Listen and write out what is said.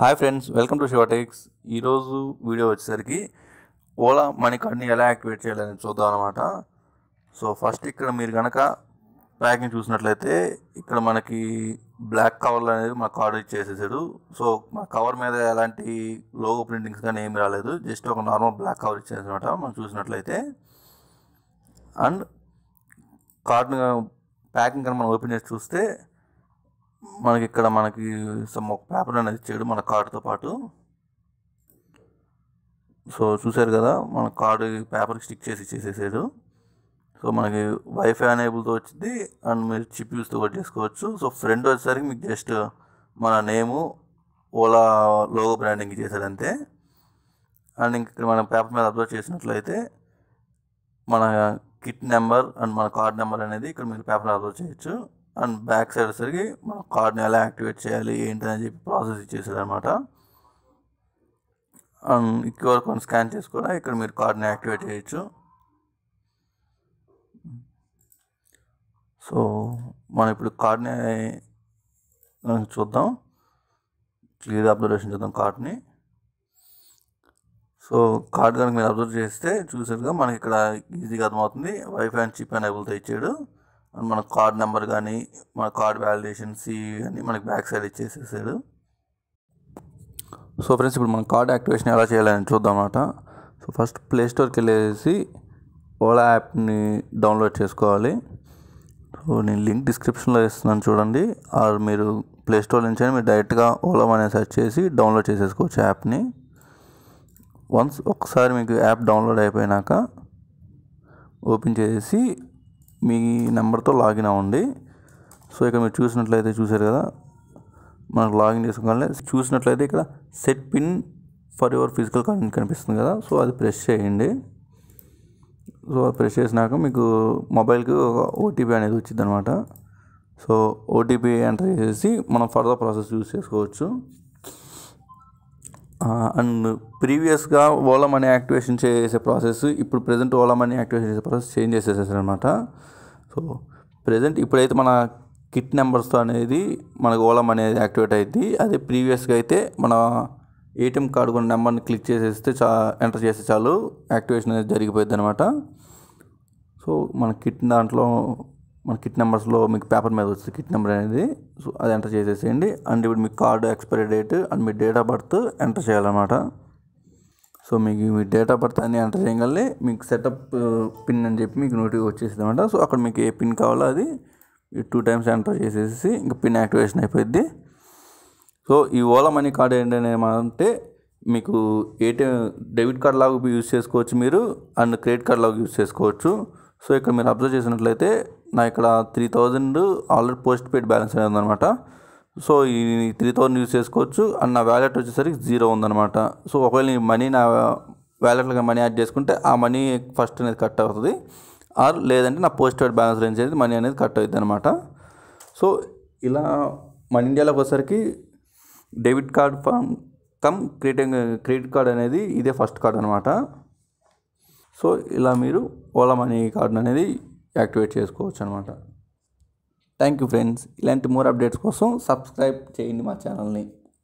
hi friends welcome to షోటెక్స్ ఈరోజు video వచ్చేసరికి ఓలా మనీ కార్డ్ని ఎలా యాక్టివేట్ చేయాలని చూద్దాం అనమాట సో ఫస్ట్ ఇక్కడ మీరు కనుక ప్యాకింగ్ చూసినట్లయితే ఇక్కడ మనకి బ్లాక్ కవర్ అనేది మా కార్డు ఇచ్చేసేసాడు సో మా కవర్ మీద ఎలాంటి లోగో ప్రింటింగ్స్ కానీ ఏమి రాలేదు జస్ట్ ఒక నార్మల్ బ్లాక్ కవర్ ఇచ్చేసనమాట మనం చూసినట్లయితే అండ్ కార్డును ప్యాకింగ్ కానీ మనం ఓపెన్ చేసి చూస్తే మనకి ఇక్కడ మనకి సమ్ ఒక పేపర్ అనేది ఇచ్చాడు మన కార్డుతో పాటు సో చూశారు కదా మన కార్డు పేపర్కి స్టిక్ చేసి చేసేసాడు సో మనకి వైఫై అనేబుల్తో వచ్చింది అండ్ మీరు చిప్ యూస్తో కూడా చేసుకోవచ్చు సో ఫ్రెండ్ వచ్చేసరికి మీకు జస్ట్ మన నేము ఓలా లోగో బ్రాండింగ్ చేశారంతే అండ్ ఇంక మనం పేపర్ మీద అబ్జర్వ్ చేసినట్లయితే మన కిట్ నెంబర్ అండ్ మన కార్డ్ నెంబర్ అనేది ఇక్కడ మీరు పేపర్ అబ్జర్వ్ చేయొచ్చు అండ్ బ్యాక్ సైడ్ వచ్చేసరికి మనం కార్డ్ని ఎలా యాక్టివేట్ చేయాలి ఏంటని చెప్పి ప్రాసెస్ ఇచ్చేసారు అనమాట అండ్ ఇక్కడ కొన్ని స్కాన్ చేసి ఇక్కడ మీరు కార్డ్ని యాక్టివేట్ చేయొచ్చు సో మనం ఇప్పుడు కార్డ్ని చూద్దాం క్లియర్ అబ్జర్వేషన్ చూద్దాం కార్డ్ని సో కార్డ్ కనుక మీరు అబ్జర్వ్ చేస్తే చూసారుగా మనకి ఇక్కడ ఈజీగా అర్థమవుతుంది వైఫై అండ్ చిప్ అనేబుల్తో ఇచ్చాడు మన కార్డ్ నెంబర్ కానీ మన కార్డ్ వ్యాలిడేషన్ సి కానీ మనకి బ్యాక్ సైడ్ ఇచ్చేసేసాడు సో ఫ్రెండ్స్ ఇప్పుడు మన కార్డ్ యాక్టివేషన్ ఎలా చేయాలని చూద్దాం అనమాట సో ఫస్ట్ ప్లే స్టోర్కి వెళ్ళేసి ఓలా యాప్ని డౌన్లోడ్ చేసుకోవాలి సో నేను లింక్ డిస్క్రిప్షన్లో ఇస్తున్నాను చూడండి ఆర్ మీరు ప్లే స్టోర్ నుంచి మీరు డైరెక్ట్గా ఓలా అనే సెర్చ్ చేసి డౌన్లోడ్ చేసేసుకోవచ్చు యాప్ని వన్స్ ఒకసారి మీకు యాప్ డౌన్లోడ్ అయిపోయినాక ఓపెన్ చేసి మీ నెంబర్తో లాగిన్ అవ్వండి సో ఇక్కడ మీరు చూసినట్లయితే చూసారు కదా మనకు లాగిన్ చేసుకోవాలి చూసినట్లయితే ఇక్కడ set pin for your physical current కనిపిస్తుంది కదా సో అది ప్రెస్ చేయండి సో అది ప్రెస్ చేసినాక మీకు మొబైల్కి ఒక ఓటీపీ అనేది వచ్చింది అనమాట సో ఓటీపీ ఎంటర్ చేసి మనం ఫర్దర్ ప్రాసెస్ యూజ్ చేసుకోవచ్చు అండ్ ప్రీవియస్గా ఓలా మనీ యాక్టివేషన్ చేసే ప్రాసెస్ ఇప్పుడు ప్రజెంట్ ఓలా మనీ యాక్టివేషన్ చేసే ప్రాసెస్ చేంజ్ చేసేసారు అనమాట సో ప్రజెంట్ ఇప్పుడైతే మన కిట్ నెంబర్స్తో అనేది మనకు ఓలా మనీ అనేది యాక్టివేట్ అయింది అదే ప్రీవియస్గా అయితే మన ఏటీఎం కార్డు కొన్ని నెంబర్ని క్లిక్ చేసేస్తే చా ఎంటర్ చేస్తే చాలు యాక్టివేషన్ అనేది జరిగిపోయింది అనమాట సో మన కిట్ దాంట్లో మన కిట్ నెంబర్స్లో మీకు పేపర్ మీద వచ్చింది కిట్ నెంబర్ అనేది సో అది ఎంటర్ చేసేసేయండి అండ్ ఇప్పుడు మీ కార్డు ఎక్స్పైరీ డేట్ అండ్ మీ డేట్ ఆఫ్ బర్త్ ఎంటర్ చేయాలన్నమాట సో మీకు మీ డేట్ ఆఫ్ బర్త్ అన్నీ ఎంటర్ చేయగలే మీకు సెటప్ పిన్ uh, అని చెప్పి మీకు నోటిఫ్ వచ్చేసింది అనమాట సో అక్కడ మీకు ఏ పిన్ కావాలో అది టూ టైమ్స్ ఎంటర్ చేసేసి ఇంకా పిన్ యాక్టివేషన్ అయిపోయింది సో ఈ ఓలా మనీ కార్డ్ ఏంటంటే మీకు ఏటీఎం డెబిట్ కార్డ్ లాగా యూజ్ చేసుకోవచ్చు మీరు అండ్ క్రెడిట్ కార్డ్ లాగా యూజ్ చేసుకోవచ్చు సో ఇక్కడ మీరు అబ్జర్వ్ చేసినట్లయితే నా ఇక్కడ three thousand already postpaid balance అనేది ఉందన్నమాట సో ఈ త్రీ థౌజండ్ యూస్ చేసుకోవచ్చు అండ్ నా వ్యాలెట్ వచ్చేసరికి జీరో ఉందన్నమాట సో ఒకవేళ నీ మనీ నా వ్యాలెట్లో మనీ యాడ్ చేసుకుంటే ఆ మనీ ఫస్ట్ అనేది కట్ అవుతుంది ఆర్ లేదంటే నా పోస్ట్ పెయిడ్ బ్యాలెన్స్ రేంజ్ అనేది మనీ అనేది కట్ అవుతుంది అనమాట సో ఇలా మన ఇండియాలోకి వచ్చేసరికి debit card form cum credit credit card అనేది ఇదే ఫస్ట్ కార్డ్ అనమాట సో ఇలా మీరు ఓలా మనీ కార్డును అనేది యాక్టివేట్ చేసుకోవచ్చు అనమాట థ్యాంక్ యూ ఫ్రెండ్స్ ఇలాంటి మోర్ అప్డేట్స్ కోసం సబ్స్క్రైబ్ చేయండి మా ఛానల్ని